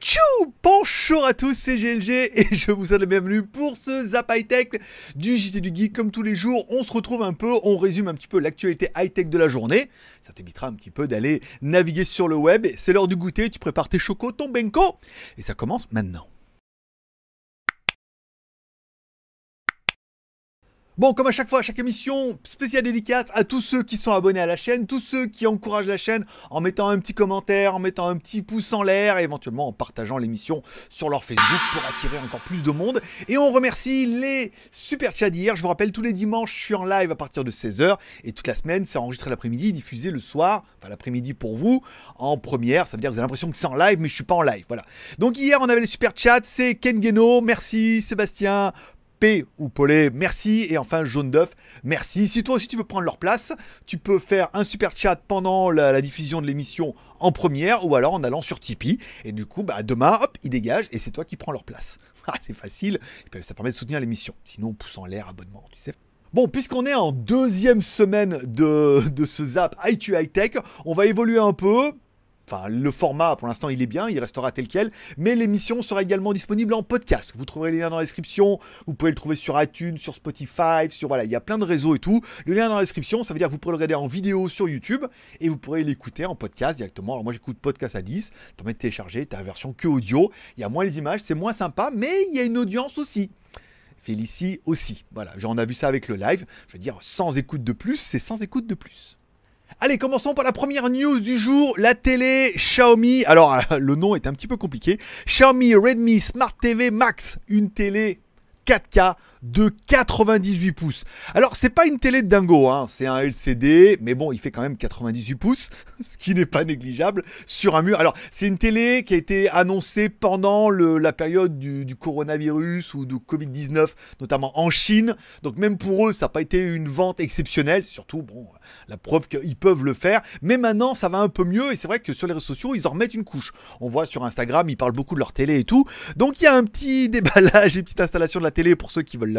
Tchou Bonjour à tous, c'est GLG et je vous souhaite la bienvenue pour ce Zap High Tech du JT du Geek. Comme tous les jours, on se retrouve un peu, on résume un petit peu l'actualité high tech de la journée. Ça t'évitera un petit peu d'aller naviguer sur le web. C'est l'heure du goûter, tu prépares tes chocos, ton benko et ça commence maintenant. Bon, comme à chaque fois, à chaque émission, spéciale délicate, à tous ceux qui sont abonnés à la chaîne, tous ceux qui encouragent la chaîne en mettant un petit commentaire, en mettant un petit pouce en l'air, et éventuellement en partageant l'émission sur leur Facebook pour attirer encore plus de monde. Et on remercie les super chats d'hier. Je vous rappelle, tous les dimanches, je suis en live à partir de 16h, et toute la semaine, c'est enregistré l'après-midi, diffusé le soir, enfin l'après-midi pour vous, en première. Ça veut dire que vous avez l'impression que c'est en live, mais je suis pas en live, voilà. Donc hier, on avait les super chats, c'est Ken Geno, merci Sébastien, P ou Paulet, merci. Et enfin, Jaune d'œuf, merci. Si toi aussi tu veux prendre leur place, tu peux faire un super chat pendant la, diffusion de l'émission en première ou alors en allant sur Tipeee. Et du coup, bah, demain, hop, ils dégagent et c'est toi qui prends leur place. Ah, c'est facile, ça permet de soutenir l'émission. Sinon, on pousse en l'air abonnement, tu sais. Bon, puisqu'on est en deuxième semaine de, de ce zap High High Tech, on va évoluer un peu. Enfin, le format, pour l'instant, il est bien, il restera tel quel. Mais l'émission sera également disponible en podcast. Vous trouverez les liens dans la description. Vous pouvez le trouver sur iTunes, sur Spotify, sur voilà, il y a plein de réseaux et tout. Le lien dans la description, ça veut dire que vous pourrez le regarder en vidéo sur YouTube et vous pourrez l'écouter en podcast directement. Alors moi, j'écoute podcast à 10. Tu mets de télécharger la version que audio. Il y a moins les images, c'est moins sympa, mais il y a une audience aussi. Félicie aussi. Voilà, on a vu ça avec le live. Je veux dire, sans écoute de plus, c'est sans écoute de plus. Allez, commençons par la première news du jour, la télé Xiaomi. Alors, euh, le nom est un petit peu compliqué. Xiaomi Redmi Smart TV Max, une télé 4K de 98 pouces. Alors c'est pas une télé de dingo, hein, c'est un LCD, mais bon il fait quand même 98 pouces, ce qui n'est pas négligeable, sur un mur. Alors c'est une télé qui a été annoncée pendant la période du, coronavirus ou du Covid-19, notamment en Chine. Donc même pour eux ça n'a pas été une vente exceptionnelle, surtout bon la preuve qu'ils peuvent le faire. Mais maintenant ça va un peu mieux et c'est vrai que sur les réseaux sociaux ils en remettent une couche. On voit sur Instagram ils parlent beaucoup de leur télé et tout. Donc il y a un petit déballage une petite installation de la télé pour ceux qui veulent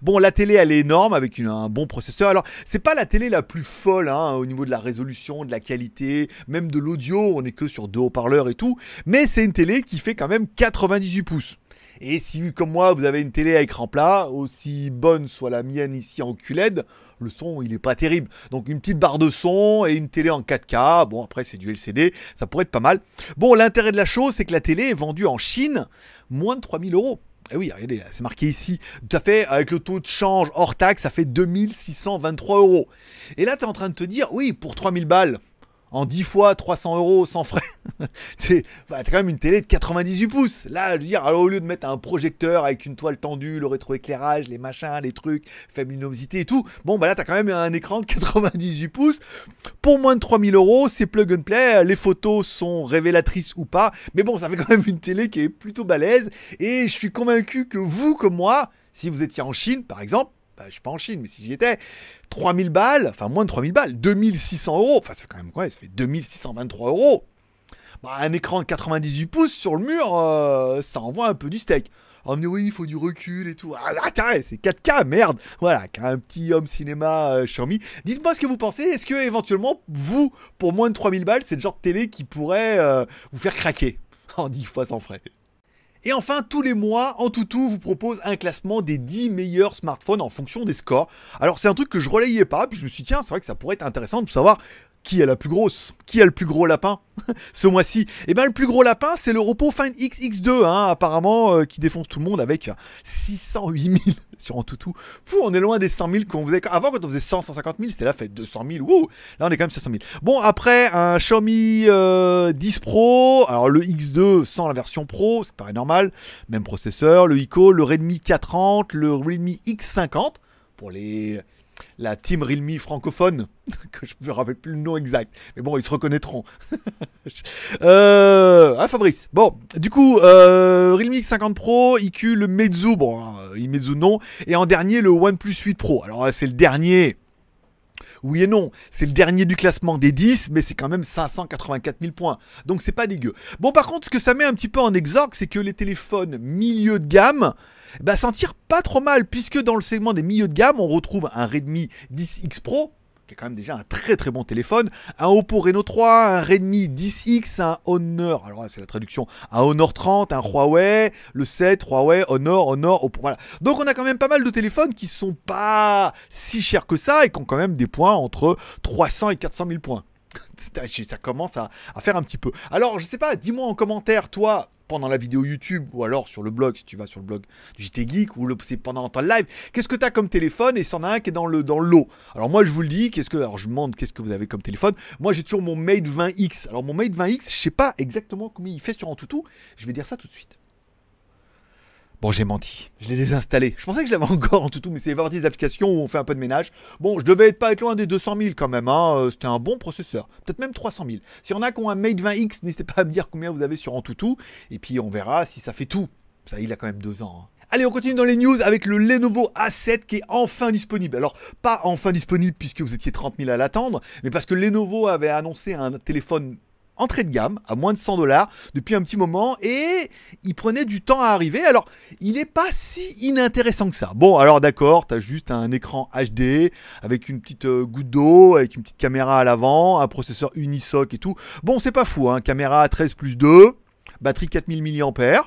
Bon, la télé, elle est énorme avec un bon processeur. Alors, c'est pas la télé la plus folle hein, au niveau de la résolution, de la qualité, même de l'audio. On est que sur deux haut-parleurs et tout. Mais c'est une télé qui fait quand même 98 pouces. Et si, comme moi, vous avez une télé à écran plat, aussi bonne soit la mienne ici en QLED, le son, il est pas terrible. Donc, une petite barre de son et une télé en 4K. Bon, après, c'est du LCD, ça pourrait être pas mal. Bon, l'intérêt de la chose, c'est que la télé est vendue en Chine moins de 3000 euros. Et eh oui, regardez, c'est marqué ici. Tout à fait, avec le taux de change hors taxe, ça fait 2623 euros. Et là, tu es en train de te dire, oui, pour 3000 balles, en 10 fois 300 euros sans frais. c'est quand même une télé de 98 pouces. Là, je veux dire, alors, au lieu de mettre un projecteur avec une toile tendue, le rétroéclairage, les machins, les trucs, faible luminosité et tout, bon, bah là, t'as quand même un écran de 98 pouces. Pour moins de 3000 euros, c'est plug and play. Les photos sont révélatrices ou pas. Mais bon, ça fait quand même une télé qui est plutôt balèze. Et je suis convaincu que vous, comme moi, si vous étiez en Chine, par exemple, bah, je suis pas en Chine, mais si j'y étais, 3000 balles, enfin moins de 3000 balles, 2600 euros, enfin c'est quand même quoi, ça fait 2623 euros. Bah, un écran de 98 pouces sur le mur, euh, ça envoie un peu du steak. Ah mais oui, il faut du recul et tout. Ah, ah c'est 4K, merde. Voilà, un petit homme cinéma euh, Xiaomi. Dites-moi ce que vous pensez. Est-ce que éventuellement, vous, pour moins de 3000 balles, c'est le genre de télé qui pourrait euh, vous faire craquer en 10 fois sans frais et enfin, tous les mois, en vous propose un classement des 10 meilleurs smartphones en fonction des scores. Alors c'est un truc que je relayais pas, puis je me suis dit tiens, c'est vrai que ça pourrait être intéressant de savoir qui est la plus grosse Qui a le plus gros lapin ce mois-ci Eh bien, le plus gros lapin, c'est le repos Find XX2, hein, apparemment, euh, qui défonce tout le monde avec 608 000 sur un toutou. Fou, on est loin des 100 000 qu'on faisait. Avant, quand on faisait 100, 150 000, c'était là, fait 200 000. Wouh Là, on est quand même sur 100 000. Bon, après, un Xiaomi 10 euh, Pro. Alors, le X2 sans la version Pro, qui paraît normal. Même processeur, le ICO, le Redmi 40 le Redmi X50 pour les la team Realme francophone, que je ne me rappelle plus le nom exact, mais bon, ils se reconnaîtront. ah, Fabrice. Bon, du coup, euh, Realme X50 Pro, IQ, le Meizu, bon, euh, Meizu non, et en dernier, le OnePlus 8 Pro. Alors, c'est le dernier, oui et non. C'est le dernier du classement des 10, mais c'est quand même 584 000 points. Donc c'est pas dégueu. Bon, par contre, ce que ça met un petit peu en exorgue, c'est que les téléphones milieu de gamme, bah, s'en tirent pas trop mal, puisque dans le segment des milieux de gamme, on retrouve un Redmi 10X Pro, quand même déjà un très très bon téléphone, un Oppo Reno 3, un Redmi 10X, un Honor, alors c'est la traduction, un Honor 30, un Huawei, le 7, Huawei, Honor, Honor, Oppo, voilà. Donc on a quand même pas mal de téléphones qui sont pas si chers que ça et qui ont quand même des points entre 300 et 400 000 points. ça commence à, faire un petit peu. Alors, je sais pas, dis-moi en commentaire, toi, pendant la vidéo YouTube, ou alors sur le blog, si tu vas sur le blog du JT Geek, ou pendant ton live, qu'est-ce que tu as comme téléphone et s'en a un qui est dans le dans l'eau. Alors moi, je vous le dis, qu'est-ce que, alors je demande, qu'est-ce que vous avez comme téléphone Moi, j'ai toujours mon Mate 20X. Alors mon Mate 20X, je sais pas exactement combien il fait sur tout. je vais dire ça tout de suite. Bon, j'ai menti. Je l'ai désinstallé. Je pensais que je l'avais encore en tout, mais c'est partie des applications où on fait un peu de ménage. Bon, je devais être pas être loin des 200 000 quand même. Hein. Euh, c'était un bon processeur. Peut-être même 300 000. Si on a ont un Mate 20X, n'hésitez pas à me dire combien vous avez sur Antutu. Et puis on verra si ça fait tout. Ça, il a quand même deux ans. Hein. Allez, on continue dans les news avec le Lenovo A7 qui est enfin disponible. Alors, pas enfin disponible puisque vous étiez 30 000 à l'attendre, mais parce que Lenovo avait annoncé un téléphone entrée de gamme à moins de 100 dollars depuis un petit moment et il prenait du temps à arriver. Alors, il n'est pas si inintéressant que ça. Bon, alors d'accord, tu as juste un écran HD avec une petite euh, goutte d'eau, avec une petite caméra à l'avant, un processeur Unisoc et tout. Bon, c'est pas fou, hein, caméra 13 plus 2, batterie 4000 mAh.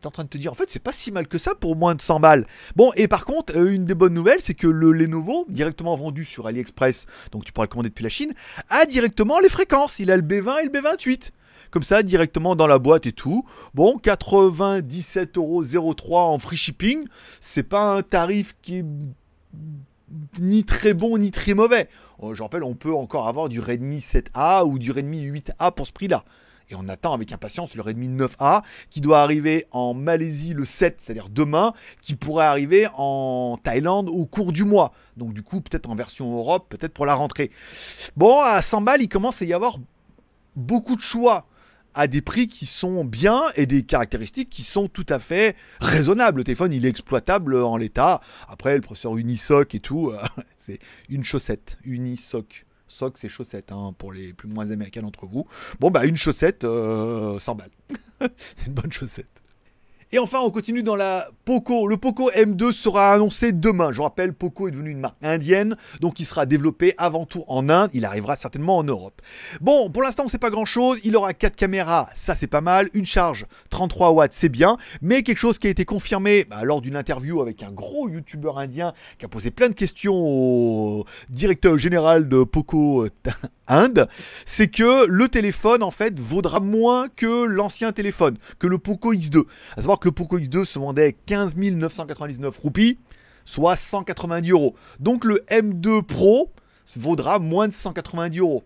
T'es en train de te dire, en fait, c'est pas si mal que ça pour moins de 100 balles. Bon, et par contre, euh, une des bonnes nouvelles, c'est que le Lenovo, directement vendu sur AliExpress, donc tu pourras le commander depuis la Chine, a directement les fréquences. Il a le B20 et le B28 comme ça directement dans la boîte et tout. Bon, 97,03€ en free shipping, c'est pas un tarif qui est ni très bon ni très mauvais. Euh, je rappelle, on peut encore avoir du Redmi 7A ou du Redmi 8A pour ce prix-là. Et on attend avec impatience le Redmi 9A qui doit arriver en Malaisie le 7, c'est-à-dire demain, qui pourrait arriver en Thaïlande au cours du mois. Donc du coup, peut-être en version Europe, peut-être pour la rentrée. Bon, à 100 balles, il commence à y avoir beaucoup de choix à des prix qui sont bien et des caractéristiques qui sont tout à fait raisonnables. Le téléphone, il est exploitable en l'état. Après, le professeur Unisoc et tout, c'est une chaussette, Unisoc. Socks et chaussettes, hein, pour les plus moins américains d'entre vous. Bon, bah, une chaussette, 100 euh, balles. c'est une bonne chaussette. Et enfin, on continue dans la Poco. Le Poco M2 sera annoncé demain. Je rappelle, Poco est devenu une marque indienne, donc il sera développé avant tout en Inde. Il arrivera certainement en Europe. Bon, pour l'instant, on ne sait pas grand-chose. Il aura 4 caméras, ça c'est pas mal. Une charge 33 watts, c'est bien. Mais quelque chose qui a été confirmé bah, lors d'une interview avec un gros youtubeur indien qui a posé plein de questions au directeur général de Poco euh, Inde, c'est que le téléphone, en fait, vaudra moins que l'ancien téléphone, que le Poco X2. À savoir que le Poco X2 se vendait 15 999 roupies, soit 190 euros. Donc le M2 Pro vaudra moins de 190 euros.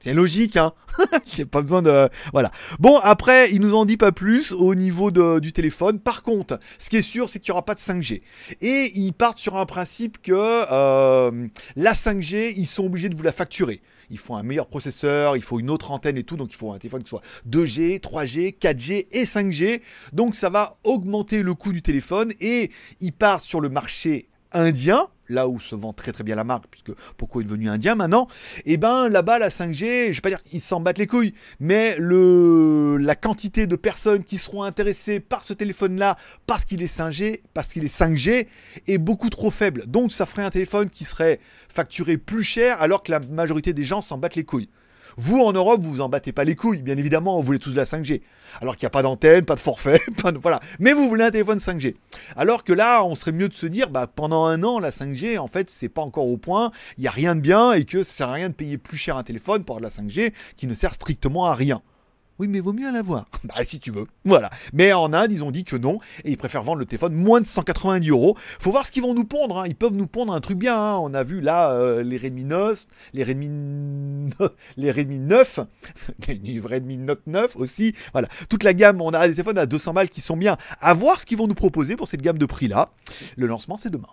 C'est logique, hein. J'ai pas besoin de. Voilà. Bon, après, il nous en dit pas plus au niveau du téléphone. Par contre, ce qui est sûr, c'est qu'il n'y aura pas de 5G. Et ils partent sur un principe que euh, la 5G, ils sont obligés de vous la facturer. Il faut un meilleur processeur, il faut une autre antenne et tout. Donc, il faut un téléphone qui soit 2G, 3G, 4G et 5G. Donc, ça va augmenter le coût du téléphone. Et ils partent sur le marché indien, là où se vend très très bien la marque, puisque pourquoi est devenu indien maintenant, et eh ben là-bas la 5G, je vais pas dire qu'ils s'en battent les couilles, mais le la quantité de personnes qui seront intéressées par ce téléphone-là parce qu'il est 5G, parce qu'il est 5G est beaucoup trop faible. Donc ça ferait un téléphone qui serait facturé plus cher alors que la majorité des gens s'en battent les couilles. Vous, en Europe, vous vous en battez pas les couilles, bien évidemment, vous voulez tous de la 5G. Alors qu'il n'y a pas d'antenne, pas de forfait, pas de, voilà. Mais vous voulez un téléphone 5G. Alors que là, on serait mieux de se dire, bah, pendant un an, la 5G, en fait, c'est pas encore au point, il n'y a rien de bien et que ça sert à rien de payer plus cher un téléphone pour de la 5G qui ne sert strictement à rien. Oui, mais vaut mieux l'avoir. bah, si tu veux. Voilà. Mais en Inde, ils ont dit que non. Et ils préfèrent vendre le téléphone moins de 190 euros. Faut voir ce qu'ils vont nous pondre. Hein. Ils peuvent nous pondre un truc bien. Hein. On a vu là les Redmi 9, les Redmi, les Redmi 9, les Redmi Note 9 aussi. Voilà. Toute la gamme, on a des téléphones à 200 balles qui sont bien. À voir ce qu'ils vont nous proposer pour cette gamme de prix là. Le lancement, c'est demain.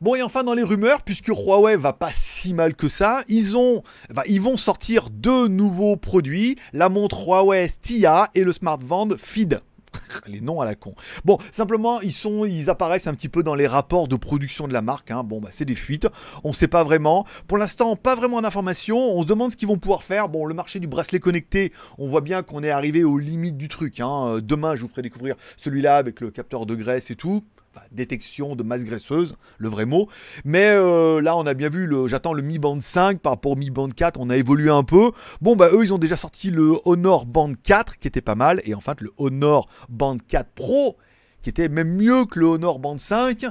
Bon, et enfin, dans les rumeurs, puisque Huawei va passer mal que ça. Ils ont, ils vont sortir deux nouveaux produits, la montre Huawei Tia et le smartband Feed les noms à la con. Bon, simplement, ils sont, ils apparaissent un petit peu dans les rapports de production de la marque. Hein. Bon, bah, c'est des fuites. On sait pas vraiment. Pour l'instant, pas vraiment d'informations. On se demande ce qu'ils vont pouvoir faire. Bon, le marché du bracelet connecté, on voit bien qu'on est arrivé aux limites du truc. Hein. Euh, demain, je vous ferai découvrir celui-là avec le capteur de graisse et tout détection de masse graisseuse, le vrai mot. Mais euh, là, on a bien vu, le, j'attends le Mi Band 5 par rapport au Mi Band 4, on a évolué un peu. Bon, bah eux, ils ont déjà sorti le Honor Band 4 qui était pas mal, et en fait, le Honor Band 4 Pro qui était même mieux que le Honor Band 5.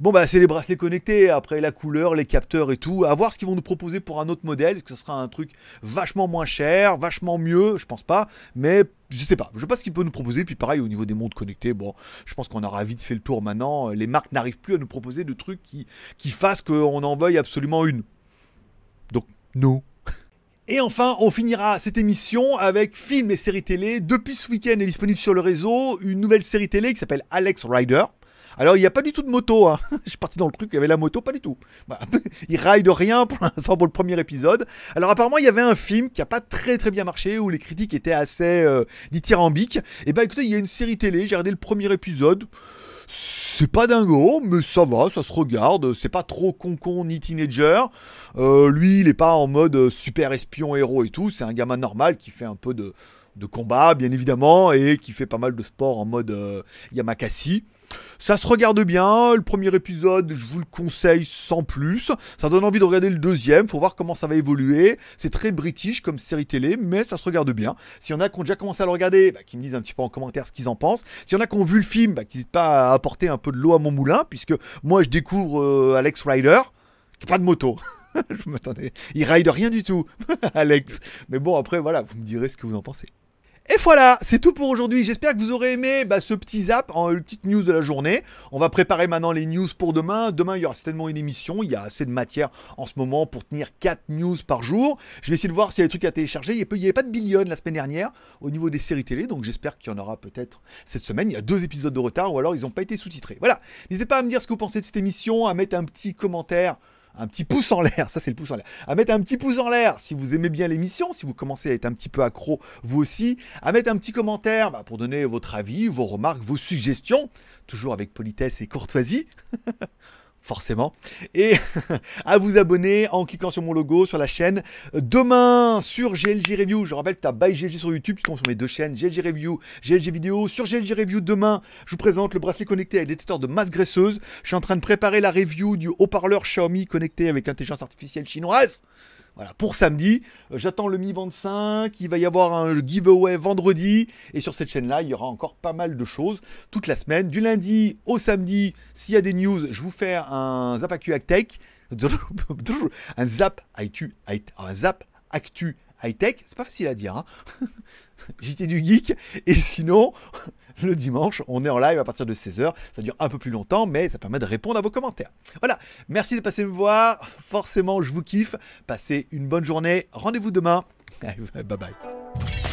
Bon bah c'est les bracelets connectés, après la couleur, les capteurs et tout, à voir ce qu'ils vont nous proposer pour un autre modèle, est-ce que ce sera un truc vachement moins cher, vachement mieux, je pense pas, mais je sais pas, je sais pas ce qu'ils peuvent nous proposer, puis pareil au niveau des montres connectées, bon, je pense qu'on aura vite fait le tour maintenant, les marques n'arrivent plus à nous proposer de trucs qui, qui fassent qu'on en veuille absolument une. Donc, nous. Et enfin, on finira cette émission avec films et séries télé. Depuis ce week-end est disponible sur le réseau une nouvelle série télé qui s'appelle Alex Rider. Alors, il n'y a pas du tout de moto. Hein. Je suis parti dans le truc, il y avait la moto, pas du tout. Bah, il ride rien pour l'instant pour le premier épisode. Alors, apparemment, il y avait un film qui n'a pas très très bien marché, où les critiques étaient assez euh, dithyrambiques. Et eh ben écoutez, il y a une série télé, j'ai regardé le premier épisode. C'est pas dingo, mais ça va, ça se regarde. C'est pas trop con-con ni teenager. Euh, lui, il est pas en mode super espion héros et tout. C'est un gamin normal qui fait un peu de, de combat, bien évidemment, et qui fait pas mal de sport en mode euh, Yamakasi. Ça se regarde bien, le premier épisode, je vous le conseille sans plus. Ça donne envie de regarder le deuxième, faut voir comment ça va évoluer. C'est très british comme série télé, mais ça se regarde bien. S'il y en a qui ont déjà commencé à le regarder, bah, qui me disent un petit peu en commentaire ce qu'ils en pensent. S'il y en a qui ont vu le film, bah, n'hésitent pas à apporter un peu de l'eau à mon moulin, puisque moi je découvre euh, Alex Ryder, qui n'a pas de moto. je m'attendais. Il ride rien du tout, Alex. Mais bon, après, voilà, vous me direz ce que vous en pensez. Et voilà, c'est tout pour aujourd'hui. J'espère que vous aurez aimé bah, ce petit zap, en, le petite news de la journée. On va préparer maintenant les news pour demain. Demain, il y aura certainement une émission. Il y a assez de matière en ce moment pour tenir 4 news par jour. Je vais essayer de voir s'il y a des trucs à télécharger. Il n'y avait pas de billion la semaine dernière au niveau des séries télé, donc j'espère qu'il y en aura peut-être cette semaine. Il y a deux épisodes de retard ou alors ils n'ont pas été sous-titrés. Voilà, n'hésitez pas à me dire ce que vous pensez de cette émission, à mettre un petit commentaire un petit pouce en l'air, ça c'est le pouce en l'air, à mettre un petit pouce en l'air si vous aimez bien l'émission, si vous commencez à être un petit peu accro vous aussi, à mettre un petit commentaire bah, pour donner votre avis, vos remarques, vos suggestions, toujours avec politesse et courtoisie. forcément. Et à vous abonner en cliquant sur mon logo, sur la chaîne. Demain, sur GLG Review, je rappelle que tu as sur YouTube, tu tombes sur mes deux chaînes, GLG Review, GLG Vidéo. Sur GLG Review, demain, je vous présente le bracelet connecté avec détecteur de masse graisseuse. Je suis en train de préparer la review du haut-parleur Xiaomi connecté avec intelligence artificielle chinoise. Voilà, pour samedi, euh, j'attends le Mi 25 il va y avoir un giveaway vendredi, et sur cette chaîne-là, il y aura encore pas mal de choses toute la semaine. Du lundi au samedi, s'il y a des news, je vous fais un Zap Actu Tech, un Zap Actu, un Zap Actu high-tech, c'est pas facile à dire. Hein. J'étais du Geek. Et sinon, le dimanche, on est en live à partir de 16h. Ça dure un peu plus longtemps, mais ça permet de répondre à vos commentaires. Voilà, merci de passer me voir. Forcément, je vous kiffe. Passez une bonne journée. Rendez-vous demain. Bye bye.